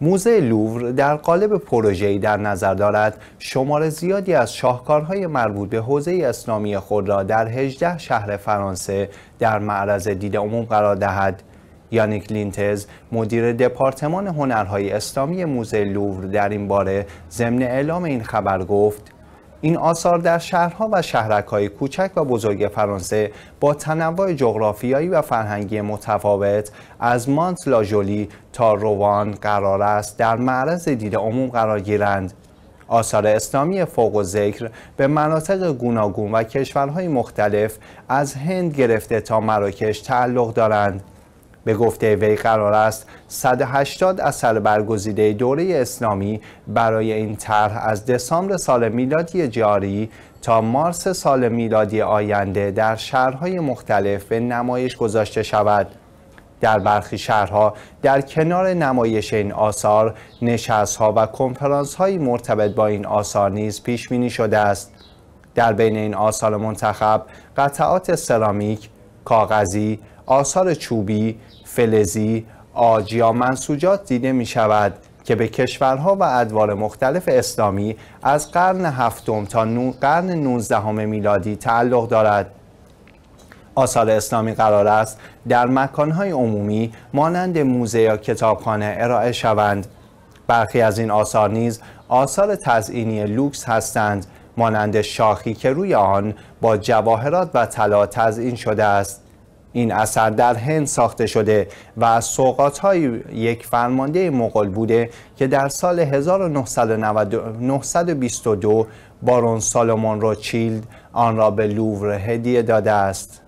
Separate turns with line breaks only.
موزه لوور در قالب پروژه‌ای در نظر دارد شمار زیادی از شاهکارهای مربوط به حوزه اسلامی خود را در 18 شهر فرانسه در معرض دید عموم قرار دهد یانیک لینتز مدیر دپارتمان هنرهای اسلامی موزه لوور در این باره ضمن اعلام این خبر گفت این آثار در شهرها و شهرکهای کوچک و بزرگ فرانسه با تنوع جغرافیایی و فرهنگی متفاوت از مانت لاژولی تا روان قرار است در معرض دید عموم قرار گیرند آثار اسلامی فوق و ذکر به مناطق گوناگون و کشورهای مختلف از هند گرفته تا مراکش تعلق دارند به گفته وی قرار است 180 اثر برگزیده دوره اسلامی برای این طرح از دسامبر سال میلادی جاری تا مارس سال میلادی آینده در شهرهای مختلف به نمایش گذاشته شود. در برخی شهرها در کنار نمایش این آثار نشستها و کنفرانس های مرتبط با این آثار نیز پیش بینی شده است در بین این آثار منتخب قطعات سرامیک، کاغذی، آثار چوبی، فلزی، آج یا منسوجات دیده می شود که به کشورها و ادوار مختلف اسلامی از قرن هفتم تا قرن 19 میلادی تعلق دارد. آثار اسلامی قرار است در مکانهای عمومی مانند موزه یا کتابخانه ارائه شوند. برخی از این آثار نیز آثار تزئینی لوکس هستند مانند شاخی که روی آن با جواهرات و طلا تزئین شده است. این اثر در هند ساخته شده و سوقات های یک فرمانده مغل بوده که در سال 1922 بارون سالمون روچیلد آن را به لوور هدیه داده است.